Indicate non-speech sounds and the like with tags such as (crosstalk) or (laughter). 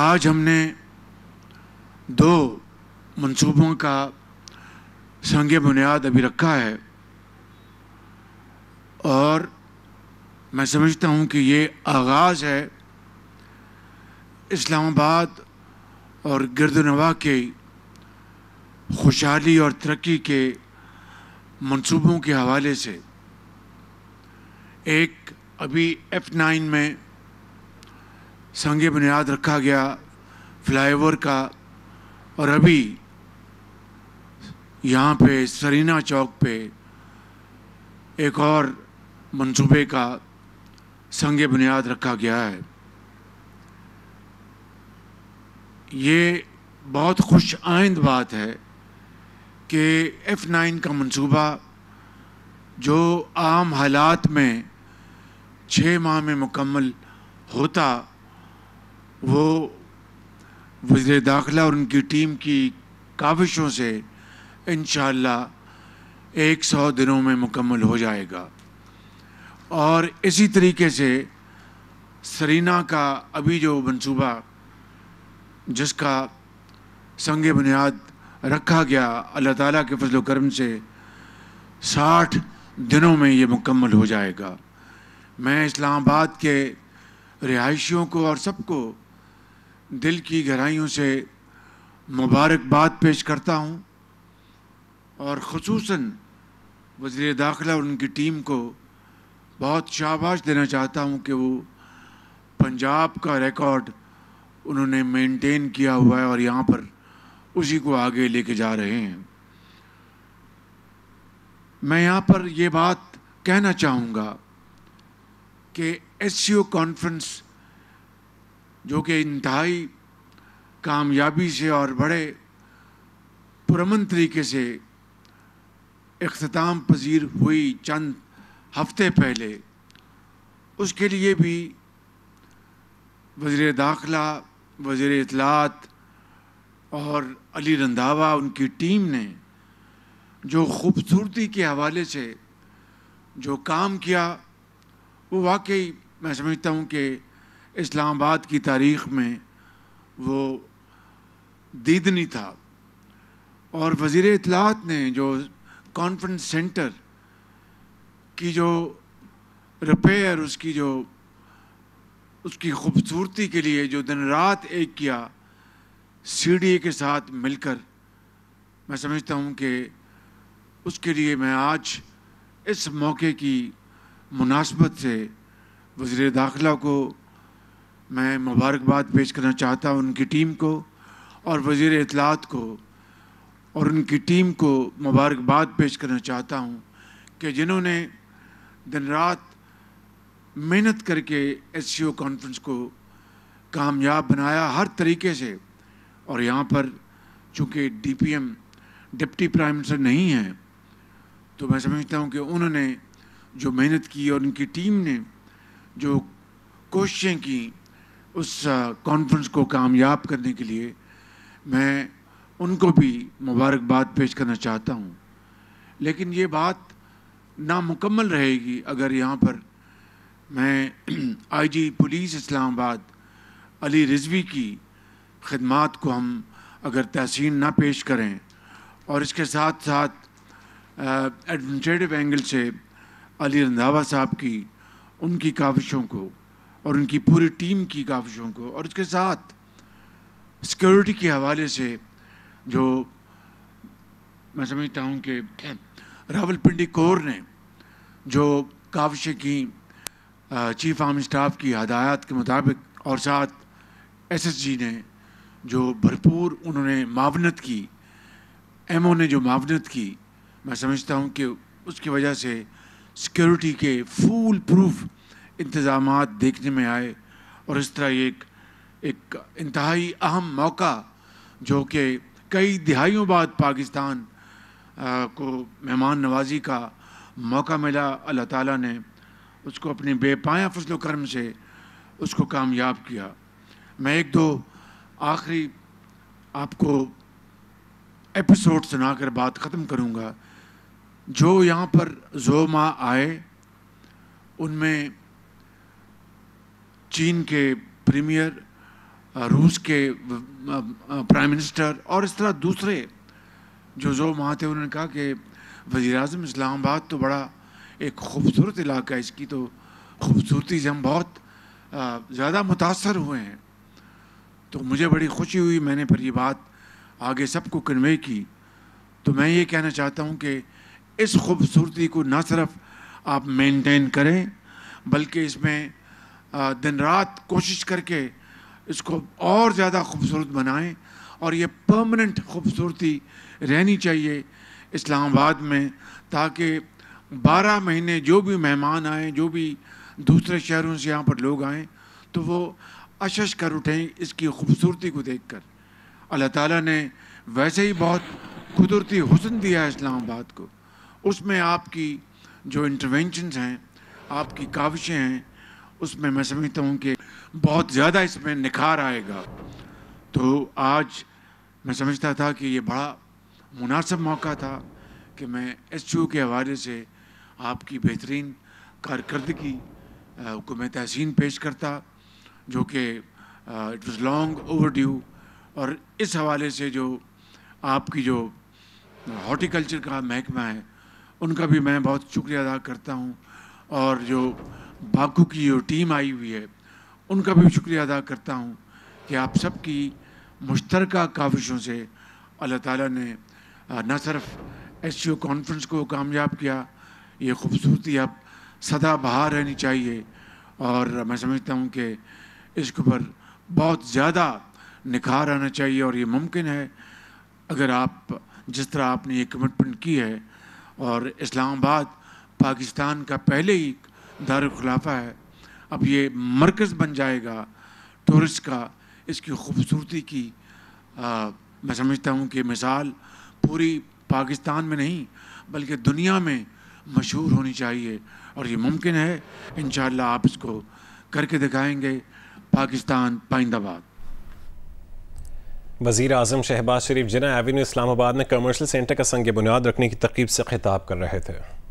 आज हमने दो मंसूबों का संग बुनियाद अभी रखा है और मैं समझता हूँ कि ये आगाज़ है इस्लामाबाद और गिरदनवा के खुशहाली और तरक्की के मंसूबों के हवाले से एक अभी एफ नाइन में संगे बुनियाद रखा गया फ्लाईओवर का और अभी यहाँ पे सरीना चौक पे एक और मंसूबे का संग बुनियाद रखा गया है ये बहुत खुश आइंद बात है कि एफ़ नाइन का मंसूबा जो आम हालात में छः माह में मुकम्मल होता वो वजी दाखिला और उनकी टीम की काविशों से इन एक सौ दिनों में मुकम्मल हो जाएगा और इसी तरीके से सरीना का अभी जो मनसूबा जिसका संग बुनियाद रखा गया अल्लाह ताला के फजल करम से साठ दिनों में ये मुकम्मल हो जाएगा मैं इस्लामाबाद के रिहाइशियों को और सबको दिल की गहराइयों से मुबारकबाद पेश करता हूँ और खसूस वजीर दाखिला और उनकी टीम को बहुत शाबाश देना चाहता हूँ कि वो पंजाब का रिकॉर्ड उन्होंने मेंटेन किया हुआ है और यहाँ पर उसी को आगे लेके जा रहे हैं मैं यहाँ पर ये बात कहना चाहूँगा कि एस कॉन्फ्रेंस जो कि इंतहाई कामयाबी से और बड़े पुरमन तरीके से अख्ताम पजीर हुई चंद हफ्ते पहले उसके लिए भी वज़र दाखिला वज़र इतलात और अली रंधावा उनकी टीम ने जो खूबसूरती के हवाले से जो काम किया वो वाकई मैं समझता हूँ कि इस्लामाबाद की तारीख में वो दीदनी था और वज़ी इतलात ने जो कॉन्फ्रेंस सेंटर की जो रिपेयर उसकी जो उसकी खूबसूरती के लिए जो दिन रात एक किया सी के साथ मिलकर मैं समझता हूँ कि उसके लिए मैं आज इस मौके की मुनासबत से वज़ी दाखिला को मैं मुबारकबाद पेश करना चाहता हूँ उनकी टीम को और वज़ी इतलात को और उनकी टीम को मुबारकबाद पेश करना चाहता हूँ कि जिन्होंने दिन रात मेहनत करके एस सी ओ कॉन्फ्रेंस को कामयाब बनाया हर तरीके से और यहाँ पर चूँकि D P M deputy prime minister नहीं हैं तो मैं समझता हूँ कि उन्होंने जो मेहनत की और उनकी टीम ने जो कोशिशें की उस कॉन्फ्रेंस को कामयाब करने के लिए मैं उनको भी मुबारकबाद पेश करना चाहता हूँ लेकिन ये बात नामुकम्मल रहेगी अगर यहाँ पर मैं आईजी (clears throat) पुलिस इस्लामाबाद अली रिजवी की खदमात को हम अगर तहसीन ना पेश करें और इसके साथ साथ एडमिनिस्ट्रेटिव एंगल से अली रंधावा साहब की उनकी काविशों को और उनकी पूरी टीम की काविशों को और उसके साथ सिक्योरिटी के हवाले से जो मैं समझता हूँ कि रावलपिंडी कोर ने जो काविशें की चीफ आर्म स्टाफ की हदायत के मुताबिक और साथ एसएसजी ने जो भरपूर उन्होंने मावनत की एमओ ने जो मावनत की मैं समझता हूँ कि उसकी वजह से सिक्योरिटी के फूल प्रूफ इंतज़ाम देखने में आए और इस तरह एक एक इंतहाई अहम मौका जो कि कई दिहाइयों बाद पाकिस्तान को मेहमान नवाजी का मौका मिला अल्लाह ताला ने उसको अपने बेपाया फसल कर्म से उसको कामयाब किया मैं एक दो आखिरी आपको एपिसोड सुना कर बात ख़त्म करूँगा जो यहाँ पर जो माँ आए उनमें चीन के प्रीमियर रूस के प्राइम मिनिस्टर और इस तरह दूसरे जो जो वहाँ थे उन्होंने कहा कि वजी अजम इस्लामाबाद तो बड़ा एक खूबसूरत इलाका है इसकी तो खूबसूरती से हम बहुत ज़्यादा मुतासर हुए हैं तो मुझे बड़ी खुशी हुई मैंने पर ये बात आगे सबको कन्वे की तो मैं ये कहना चाहता हूँ कि इस खूबसूरती को ना सिर्फ आप मेंटेन करें बल्कि इसमें दिन रात कोशिश करके इसको और ज़्यादा खूबसूरत बनाएं और ये परमानेंट खूबसूरती रहनी चाहिए इस्लामाबाद में ताकि 12 महीने जो भी मेहमान आए जो भी दूसरे शहरों से यहाँ पर लोग आएँ तो वो अशश कर उठें इसकी खूबसूरती को देख कर अल्लाह ताली ने वैसे ही बहुत कुदरती हुसन दिया है इस्लामाबाद को उसमें आपकी जो इंटरवेंशनस हैं आपकी काविशें हैं उसमें मैं समझता हूँ कि बहुत ज़्यादा इसमें निखार आएगा तो आज मैं समझता था कि ये बड़ा मुनासिब मौका था कि मैं एस के हवाले से आपकी बेहतरीन कारकर्दगी को मैं तहसीन पेश करता जो कि it was long overdue और इस हवाले से जो आपकी जो हॉर्टिकल्चर का महकमा है उनका भी मैं बहुत शुक्रिया अदा करता हूँ और जो बाकू की जो टीम आई हुई है उनका भी शुक्रिया अदा करता हूँ कि आप सबकी मुश्तर काविशों से अल्लाह ताला ने न सिर्फ एस कॉन्फ्रेंस को कामयाब किया ये खूबसूरती अब सदा बहार रहनी चाहिए और मैं समझता हूँ कि इसके ऊपर बहुत ज़्यादा निखार आना चाहिए और ये मुमकिन है अगर आप जिस तरह आपने ये कमिटमेंट की है और इस्लामाबाद पाकिस्तान का पहले ही दारखिलाफा है अब ये मरकज़ बन जाएगा टूरिस्ट का इसकी खूबसूरती की आ, मैं समझता हूँ कि मिसाल पूरी पाकिस्तान में नहीं बल्कि दुनिया में मशहूर होनी चाहिए और ये मुमकिन है इन आप इसको करके दिखाएंगे पाकिस्तान पाइंदाबाद वजीर अजम शहबाज शरीफ जिना एवेन्यू इस्लामाबाद में कमर्शल सेंटर का संग बुनियाद रखने की तकीब से खिताब कर रहे थे